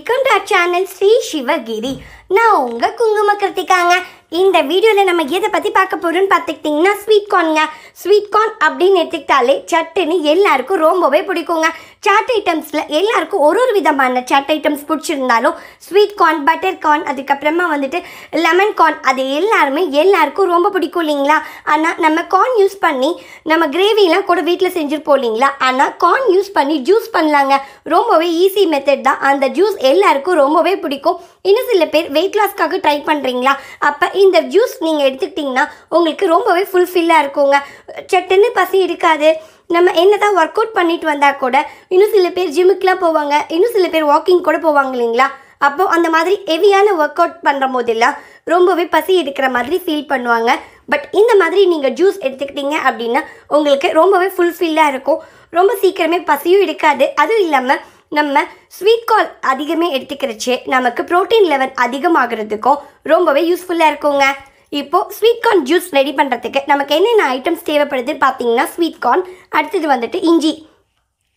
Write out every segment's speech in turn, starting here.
welcome to channel Sri Sivagiri நான் உங்கள் குங்கும கிருத்திக்காங்க இந்த வீடியோவில் நம்ம எதை பற்றி பார்க்க போகிறோம்னு பார்த்துக்கிட்டிங்கன்னா ஸ்வீட் கார்னுங்க ஸ்வீட் கார்ன் அப்படின்னு எடுத்துக்கிட்டாலே சட்டுன்னு எல்லாருக்கும் ரொம்பவே பிடிக்குங்க சாட் ஐட்டம்ஸில் எல்லாருக்கும் ஒரு ஒரு விதமான சாட் ஐட்டம்ஸ் பிடிச்சிருந்தாலும் ஸ்வீட் கார்ன் பட்டர் கார்ன் அதுக்கப்புறமா வந்துட்டு லெமன் கார்ன் அது எல்லாருமே எல்லாருக்கும் ரொம்ப பிடிக்கும் இல்லைங்களா ஆனால் நம்ம கார்ன் யூஸ் பண்ணி நம்ம கிரேவிலாம் கூட வீட்டில் செஞ்சுருப்போம் இல்லைங்களா ஆனால் கார்ன் யூஸ் பண்ணி ஜூஸ் பண்ணலாங்க ரொம்பவே ஈஸி மெத்தட் தான் அந்த ஜூஸ் எல்லாருக்கும் ரொம்பவே பிடிக்கும் இன்னும் சில பேர் வெயிட் லாஸ்க்காக ட்ரை பண்ணுறீங்களா அப்போ இந்த ஜூஸ் நீங்கள் எடுத்துக்கிட்டிங்கன்னா உங்களுக்கு ரொம்பவே ஃபுல்ஃபில்லாக இருக்குங்க சட்டுன்னு பசி இருக்காது நம்ம என்ன தான் ஒர்க் அவுட் பண்ணிட்டு வந்தால் கூட இன்னும் சில பேர் ஜிம்முக்கெலாம் போவாங்க இன்னும் சில பேர் வாக்கிங் கூட போவாங்க இல்லைங்களா அப்போது அந்த மாதிரி ஹெவியான ஒர்க் அவுட் பண்ணுற போதெல்லாம் ரொம்பவே பசி எடுக்கிற மாதிரி ஃபீல் பண்ணுவாங்க பட் இந்த மாதிரி நீங்கள் ஜூஸ் எடுத்துக்கிட்டீங்க அப்படின்னா உங்களுக்கு ரொம்பவே ஃபுல்ஃபில்லாக இருக்கும் ரொம்ப சீக்கிரமே பசியும் எடுக்காது அதுவும் இல்லாமல் நம்ம ஸ்வீட் கால் அதிகமே எடுத்துக்கிறச்சே நமக்கு ப்ரோட்டீன் லெவல் அதிகமாகிறதுக்கும் ரொம்பவே யூஸ்ஃபுல்லாக இருக்குங்க இப்போது ஸ்வீட் கார்ன் ஜூஸ் ரெடி பண்ணுறதுக்கு நமக்கு என்னென்ன ஐட்டம்ஸ் தேவைப்படுது பார்த்தீங்கன்னா ஸ்வீட் கார்ன் அடுத்தது வந்துட்டு இஞ்சி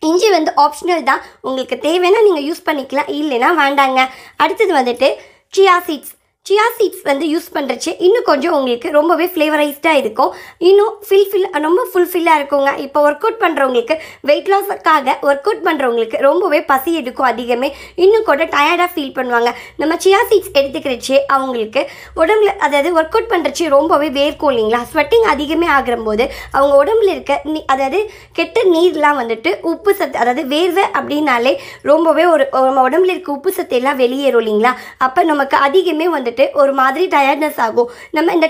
இஞ்சி வந்து ஆப்ஷனல் தான் உங்களுக்கு தேவைன்னா நீங்கள் யூஸ் பண்ணிக்கலாம் இல்லைன்னா வேண்டாங்க அடுத்தது வந்துட்டு சியா சீட்ஸ் சியா சீட்ஸ் வந்து யூஸ் பண்ணுறச்சு இன்னும் கொஞ்சம் உங்களுக்கு ரொம்பவே ஃப்ளேவரைஸ்டாக இருக்கும் இன்னும் ஃபில்ஃபில் ரொம்ப ஃபுல்ஃபில்லாக இருக்குங்க இப்போ ஒர்க் அவுட் பண்ணுறவங்களுக்கு வெயிட் லாஸுக்காக ஒர்க் அவுட் பண்ணுறவங்களுக்கு ரொம்பவே பசி எடுக்கும் அதிகமே இன்னும் கூட டயர்டாக ஃபீல் பண்ணுவாங்க நம்ம சியா சீட்ஸ் எடுத்துக்கிறச்சே அவங்களுக்கு உடம்புல அதாவது ஒர்க் அவுட் பண்ணுறச்சு ரொம்பவே வேர்க்கும் இல்லைங்களா ஸ்வெட்டிங் அதிகமே ஆகும்போது அவங்க உடம்புல இருக்க நீ அதாவது கெட்ட நீர்லாம் வந்துட்டு உப்பு சத்து அதாவது வேர்வை அப்படின்னாலே ரொம்பவே ஒரு நம்ம உடம்புல இருக்க உப்பு சத்து எல்லாம் வெளியேறும் இல்லைங்களா அப்போ நமக்கு அதிகமே வந்துட்டு வந்துட்டு ஒரு மாதிரி டயர்ட்னஸ் ஆகும் நம்ம இந்த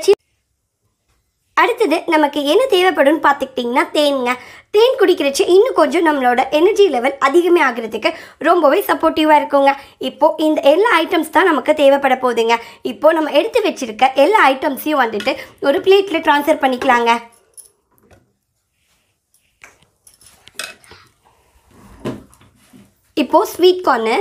அடுத்தது நமக்கு என்ன தேவைப்படும்னு பார்த்துக்கிட்டிங்கன்னா தேனுங்க தேன் குடிக்கிறச்சு இன்னும் கொஞ்சம் நம்மளோட எனர்ஜி லெவல் அதிகமே ஆகிறதுக்கு ரொம்பவே சப்போர்ட்டிவாக இருக்குங்க இப்போது இந்த எல்லா ஐட்டம்ஸ் தான் நமக்கு தேவைப்பட போகுதுங்க இப்போது நம்ம எடுத்து வச்சுருக்க எல்லா ஐட்டம்ஸையும் வந்துட்டு ஒரு பிளேட்டில் ட்ரான்ஸ்ஃபர் பண்ணிக்கலாங்க இப்போது ஸ்வீட் கார்னு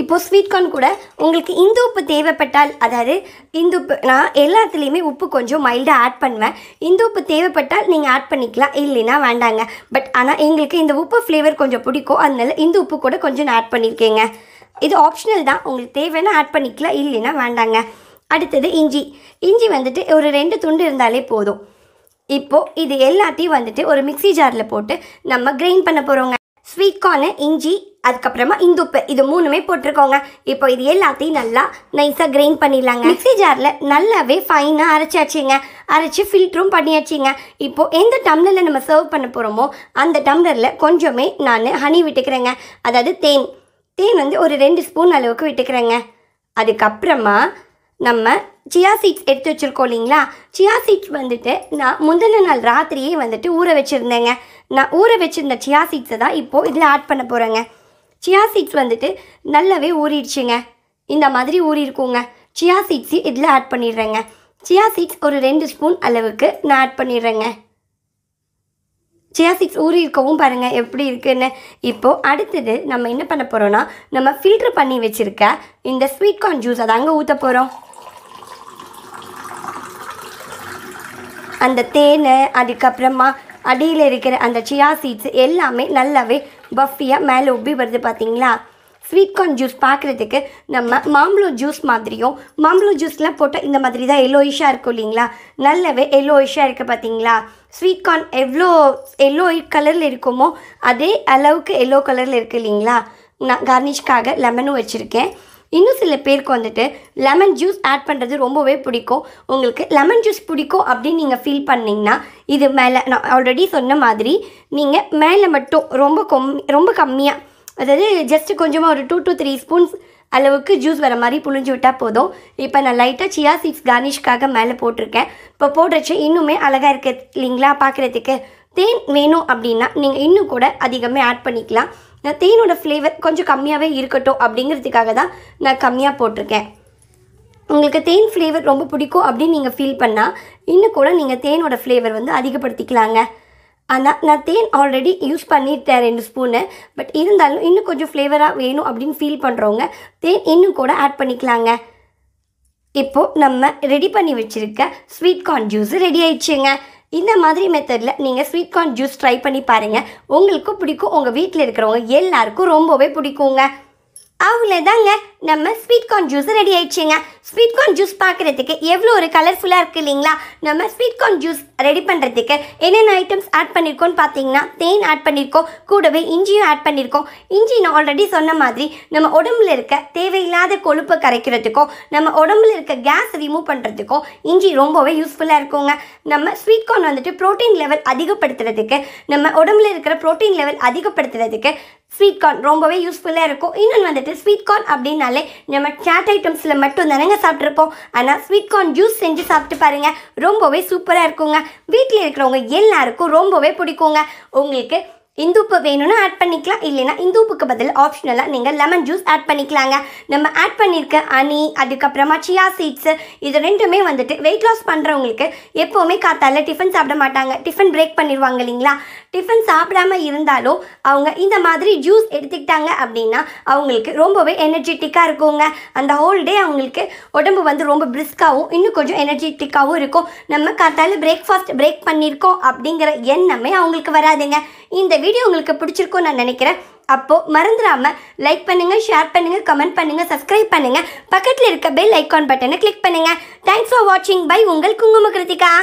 இப்போது ஸ்வீட் கார்ன் கூட உங்களுக்கு இந்து உப்பு தேவைப்பட்டால் அதாவது இந்து உப்பு நான் எல்லாத்துலேயுமே உப்பு கொஞ்சம் மைல்டாக ஆட் பண்ணுவேன் இந்து உப்பு தேவைப்பட்டால் நீங்கள் ஆட் பண்ணிக்கலாம் இல்லைன்னா வேண்டாங்க பட் ஆனால் எங்களுக்கு இந்த உப்பு ஃப்ளேவர் கொஞ்சம் பிடிக்கும் அதனால இந்து உப்பு கூட கொஞ்சம் நான் ஆட் பண்ணியிருக்கேங்க இது ஆப்ஷனல் தான் உங்களுக்கு தேவைன்னா ஆட் பண்ணிக்கலாம் இல்லைன்னா வேண்டாங்க அடுத்தது இஞ்சி இஞ்சி வந்துட்டு ஒரு ரெண்டு துண்டு இருந்தாலே போதும் இப்போது இது எல்லாத்தையும் வந்துட்டு ஒரு மிக்சி ஜாரில் போட்டு நம்ம கிரைண்ட் பண்ண போகிறோங்க ஸ்வீட் கார்னு இஞ்சி அதுக்கப்புறமா இந்துப்பு இது மூணுமே போட்டிருக்கோங்க இப்போ இது எல்லாத்தையும் நல்லா நைஸாக கிரைண்ட் பண்ணிடலாங்க மிக்சி ஜாரில் நல்லாவே ஃபைனாக அரைச்சாச்சுங்க அரைச்சி ஃபில்டரும் பண்ணியாச்சுங்க இப்போது எந்த டம்ளரில் நம்ம சர்வ் பண்ண போகிறோமோ அந்த டம்ளரில் கொஞ்சமே நான் ஹனி விட்டுக்கிறேங்க அதாவது தேன் தேன் வந்து ஒரு ரெண்டு ஸ்பூன் அளவுக்கு விட்டுக்கிறேங்க அதுக்கப்புறமா நம்ம சியா சீட்ஸ் எடுத்து வச்சுருக்கோம் இல்லைங்களா சியா சீட்ஸ் வந்துட்டு நான் முந்தின நாள் ராத்திரியே வந்துட்டு ஊற வச்சுருந்தேங்க நான் ஊற வச்சுருந்த சியா சீட்ஸை தான் இப்போது இதில் ஆட் பண்ண போகிறேங்க சியா சீட்ஸ் வந்துட்டு நல்லாவே ஊறிடுச்சுங்க இந்த மாதிரி ஊறியிருக்குங்க சியா சீட்ஸு இதில் ஆட் பண்ணிடுறேங்க சியா சீட்ஸ் ஒரு ரெண்டு ஸ்பூன் அளவுக்கு நான் ஆட் பண்ணிடுறேங்க சியா சீட்ஸ் ஊறி இருக்கவும் பாருங்கள் எப்படி இருக்குன்னு இப்போது அடுத்தது நம்ம என்ன பண்ண போகிறோன்னா நம்ம ஃபில்ட்ரு பண்ணி வச்சுருக்க இந்த ஸ்வீட் கார்ன் ஜூஸ் அங்கே ஊற்ற போகிறோம் அந்த தேன் அதுக்கப்புறமா அடியில் இருக்கிற அந்த சியா சீட்ஸ் எல்லாமே நல்லாவே பஃபியாக மேலே ஒப்பி வருது பார்த்தீங்களா ஸ்வீட் கார்ன் ஜூஸ் பார்க்குறதுக்கு நம்ம மாம்பழம் ஜூஸ் மாதிரியும் மாம்பழம் ஜூஸ்லாம் போட்டால் இந்த மாதிரி தான் எல்லோயிஷாக இருக்கும் இல்லைங்களா நல்லாவே எல்லோயிஷாக இருக்குது பார்த்தீங்களா ஸ்வீட் கார்ன் எவ்வளோ எல்லோ கலரில் இருக்குமோ அதே அளவுக்கு எல்லோ கலரில் இருக்குது இல்லைங்களா நான் கார்னிஷ்காக லெமனும் வச்சுருக்கேன் இன்னும் சில பேருக்கு வந்துட்டு லெமன் ஜூஸ் ஆட் பண்ணுறது ரொம்பவே பிடிக்கும் உங்களுக்கு லெமன் ஜூஸ் பிடிக்கும் அப்படின்னு நீங்கள் ஃபீல் பண்ணிங்கன்னா இது மேலே நான் ஆல்ரெடி சொன்ன மாதிரி நீங்கள் மேலே மட்டும் ரொம்ப கம்மி ரொம்ப கம்மியாக அதாவது ஜஸ்ட்டு கொஞ்சமாக ஒரு டூ டூ த்ரீ ஸ்பூன்ஸ் அளவுக்கு ஜூஸ் வர மாதிரி புழிஞ்சு விட்டால் போதும் இப்போ நான் லைட்டாக சியா சீட்ஸ் கார்னிஷ்காக மேலே போட்டிருக்கேன் இப்போ போடுறச்ச இன்னுமே அழகாக இருக்க இல்லைங்களா பார்க்குறதுக்கு தேன் வேணும் அப்படின்னா நீங்கள் இன்னும் கூட அதிகமாக ஆட் பண்ணிக்கலாம் நான் தேனோட ஃப்ளேவர் கொஞ்சம் கம்மியாகவே இருக்கட்டும் அப்படிங்கிறதுக்காக தான் நான் கம்மியாக போட்டிருக்கேன் உங்களுக்கு தேன் ஃப்ளேவர் ரொம்ப பிடிக்கும் அப்படின்னு நீங்கள் ஃபீல் பண்ணால் இன்னும் கூட நீங்கள் தேனோட ஃப்ளேவர் வந்து அதிகப்படுத்திக்கலாங்க ஆனால் நான் தேன் ஆல்ரெடி யூஸ் பண்ணிட்டேன் ரெண்டு ஸ்பூனு பட் இருந்தாலும் இன்னும் கொஞ்சம் ஃப்ளேவராக வேணும் அப்படின்னு ஃபீல் பண்ணுறவங்க தேன் இன்னும் கூட ஆட் பண்ணிக்கலாங்க இப்போது நம்ம ரெடி பண்ணி வச்சுருக்க ஸ்வீட் கார்ன் ஜூஸ் ரெடி ஆயிடுச்சுங்க இந்த மாதிரி மெத்தடில் நீங்கள் ஸ்வீட் கார்ன் ஜூஸ் ட்ரை பண்ணி பாருங்கள் உங்களுக்கும் பிடிக்கும் உங்கள் வீட்டில் இருக்கிறவங்க எல்லாருக்கும் ரொம்பவே பிடிக்குங்க அவ்வளோதாங்க நம்ம ஸ்வீட் கார்ன் ஜூஸ் ரெடி ஆயிடுச்சுங்க ஸ்வீட் கார்ன் ஜூஸ் பார்க்குறதுக்கு எவ்வளோ ஒரு கலர்ஃபுல்லாக இருக்குது இல்லைங்களா நம்ம ஸ்வீட் கார்ன் ஜூஸ் ரெடி பண்ணுறதுக்கு என்னென்ன ஐட்டம்ஸ் ஆட் பண்ணியிருக்கோம்னு பார்த்தீங்கன்னா தேன் ஆட் பண்ணியிருக்கோம் கூடவே இஞ்சியும் ஆட் பண்ணியிருக்கோம் இஞ்சி நான் ஆல்ரெடி சொன்ன மாதிரி நம்ம உடம்புல இருக்க தேவையில்லாத கொழுப்பை கரைக்கிறதுக்கும் நம்ம உடம்புல இருக்க கேஸ் ரிமூவ் பண்ணுறதுக்கும் இஞ்சி ரொம்பவே யூஸ்ஃபுல்லாக இருக்குங்க நம்ம ஸ்வீட் கார்ன் வந்துட்டு ப்ரோட்டீன் லெவல் அதிகப்படுத்துறதுக்கு நம்ம உடம்புல இருக்கிற ப்ரோட்டீன் லெவல் அதிகப்படுத்துறதுக்கு ஸ்வீட் கார்ன் ரொம்பவே யூஸ்ஃபுல்லாக இருக்கும் இன்னொன்று வந்துட்டு ஸ்வீட் கார்ன் அப்படின்னாலே நம்ம சாட் ஐட்டம்ஸில் மட்டும் தானேங்க சாப்பிட்ருப்போம் ஆனால் ஸ்வீட் கார்ன் ஜூஸ் செஞ்சு சாப்பிட்டு பாருங்கள் ரொம்பவே சூப்பராக இருக்குங்க வீட்டில் இருக்கிறவங்க எல்லாருக்கும் ரொம்பவே பிடிக்குங்க உங்களுக்கு உப்பு வேணும்னா ஆட் பண்ணிக்கலாம் இல்லைனா உப்புக்கு பதில் ஆப்ஷனலாக நீங்கள் லெமன் ஜூஸ் ஆட் பண்ணிக்கலாங்க நம்ம ஆட் பண்ணியிருக்க அணி அதுக்கப்புறமா சியா சீட்ஸு இது ரெண்டுமே வந்துட்டு வெயிட் லாஸ் பண்ணுறவங்களுக்கு எப்போவுமே காத்தால டிஃபன் சாப்பிட மாட்டாங்க டிஃபன் பிரேக் பண்ணிடுவாங்க இல்லைங்களா டிஃபன் சாப்பிடாம இருந்தாலும் அவங்க இந்த மாதிரி ஜூஸ் எடுத்துக்கிட்டாங்க அப்படின்னா அவங்களுக்கு ரொம்பவே எனர்ஜெட்டிக்காக இருக்குங்க அந்த ஹோல் டே அவங்களுக்கு உடம்பு வந்து ரொம்ப பிரிஸ்காகவும் இன்னும் கொஞ்சம் எனர்ஜெட்டிக்காகவும் இருக்கும் நம்ம காத்தால பிரேக்ஃபாஸ்ட் பிரேக் பண்ணியிருக்கோம் அப்படிங்கிற எண்ணமே அவங்களுக்கு வராதுங்க இந்த வீடியோ உங்களுக்கு பிடிச்சிருக்கும்னு நான் நினைக்கிறேன் அப்போது மறந்துடாமல் லைக் பண்ணுங்கள் ஷேர் பண்ணுங்கள் கமெண்ட் பண்ணுங்கள் சப்ஸ்கிரைப் பண்ணுங்கள் பக்கத்தில் இருக்க பெல் ஐக்கான் பட்டனை கிளிக் பண்ணுங்கள் தேங்க்ஸ் ஃபார் வாட்சிங் பை உங்கள் குங்கும கிருத்திகா